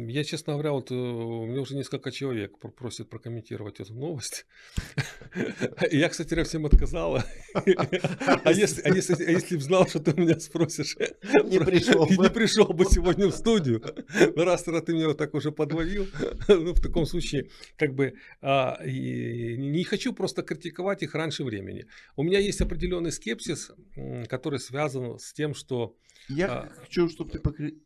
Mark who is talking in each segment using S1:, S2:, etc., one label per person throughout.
S1: Я, честно говоря, вот э, у меня уже несколько человек просят прокомментировать эту новость. Я, кстати, говоря, всем отказала. А если а а бы знал, что ты меня спросишь, не пришел бы. сегодня в студию. Раз ты меня вот так уже подловил, ну, в таком случае, как бы, а, не хочу просто критиковать их раньше времени. У меня есть определенный скепсис, который связан с тем, что... Я
S2: хочу, чтобы ты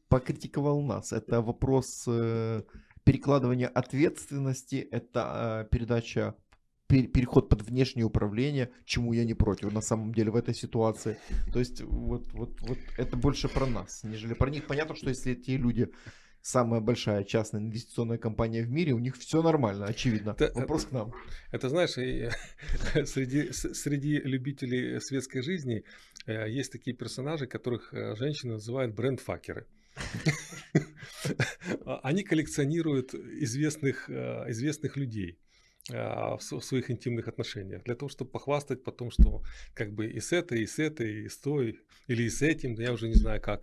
S2: покритиковал нас. Это вопрос с э, перекладывания ответственности, это э, передача переход под внешнее управление, чему я не против на самом деле в этой ситуации. То есть вот, вот, вот это больше про нас, нежели про них. Понятно, что если эти люди самая большая частная инвестиционная компания в мире, у них все нормально, очевидно. Это, Вопрос это, к нам.
S1: Это знаешь, среди, среди любителей светской жизни э, есть такие персонажи, которых женщины называют брендфакеры. А, они коллекционируют известных, а, известных людей а, в своих интимных отношениях, для того, чтобы похвастать потом, что как бы и с этой, и с этой, и с той, или и с этим, я уже не знаю как.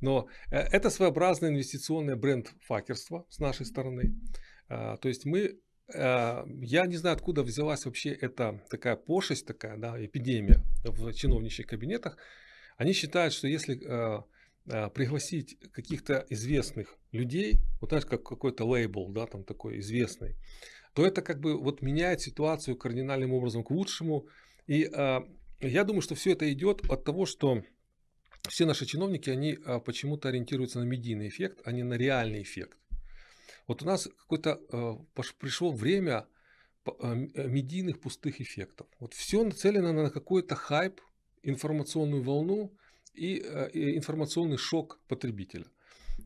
S1: Но э, это своеобразное инвестиционное бренд-факерство с нашей стороны. То есть мы я не знаю, откуда взялась вообще эта такая пошесть, такая да, эпидемия в чиновничьих кабинетах. Они считают, что если а, пригласить каких-то известных людей, вот знаешь, как какой-то лейбл, да, там такой известный, то это как бы вот меняет ситуацию кардинальным образом к лучшему. И а, я думаю, что все это идет от того, что все наши чиновники, они а, почему-то ориентируются на медийный эффект, а не на реальный эффект. Вот у нас какое-то а, пришло время а, а, медийных пустых эффектов. Вот все нацелено на какой-то хайп, информационную волну, Э, и информационный шок потребителя.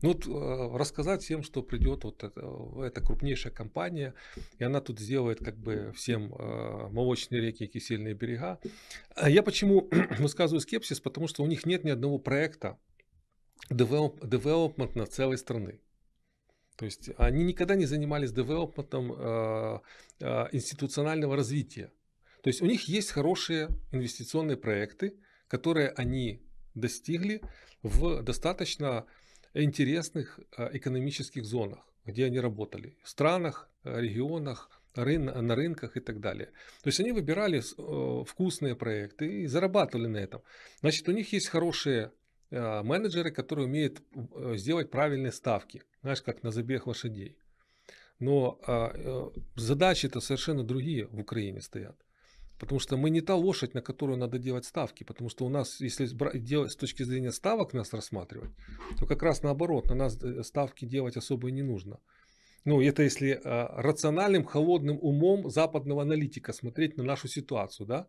S1: Ну вот э, рассказать всем, что придет вот эта, эта крупнейшая компания, и она тут сделает как бы всем э, молочные реки и кисельные берега. А я почему высказываю скепсис, потому что у них нет ни одного проекта development на целой страны. То есть они никогда не занимались девелопментом э, э, институционального развития. То есть у них есть хорошие инвестиционные проекты, которые они достигли в достаточно интересных э, экономических зонах, где они работали, в странах, э, регионах, на рынках и так далее. То есть они выбирали э, вкусные проекты и зарабатывали на этом. Значит, у них есть хорошие менеджеры, которые умеют сделать правильные ставки, знаешь, как на забег лошадей. Но а, задачи-то совершенно другие в Украине стоят. Потому что мы не та лошадь, на которую надо делать ставки. Потому что у нас, если делать с точки зрения ставок нас рассматривать, то как раз наоборот, на нас э, ставки делать особо и не нужно. Ну, это если а, рациональным, холодным умом западного аналитика смотреть на нашу ситуацию, да?